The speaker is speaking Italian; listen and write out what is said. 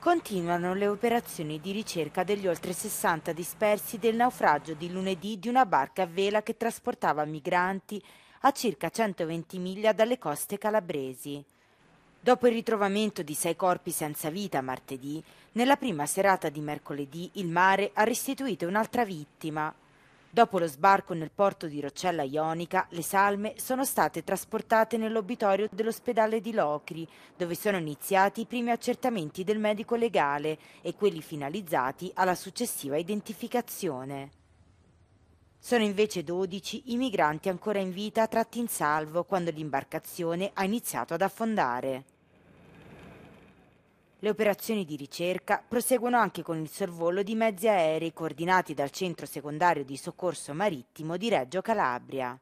Continuano le operazioni di ricerca degli oltre 60 dispersi del naufragio di lunedì di una barca a vela che trasportava migranti a circa 120 miglia dalle coste calabresi. Dopo il ritrovamento di sei corpi senza vita martedì, nella prima serata di mercoledì il mare ha restituito un'altra vittima, Dopo lo sbarco nel porto di Roccella Ionica, le salme sono state trasportate nell'obitorio dell'ospedale di Locri, dove sono iniziati i primi accertamenti del medico legale e quelli finalizzati alla successiva identificazione. Sono invece 12 i migranti ancora in vita tratti in salvo quando l'imbarcazione ha iniziato ad affondare. Le operazioni di ricerca proseguono anche con il sorvolo di mezzi aerei coordinati dal centro secondario di soccorso marittimo di Reggio Calabria.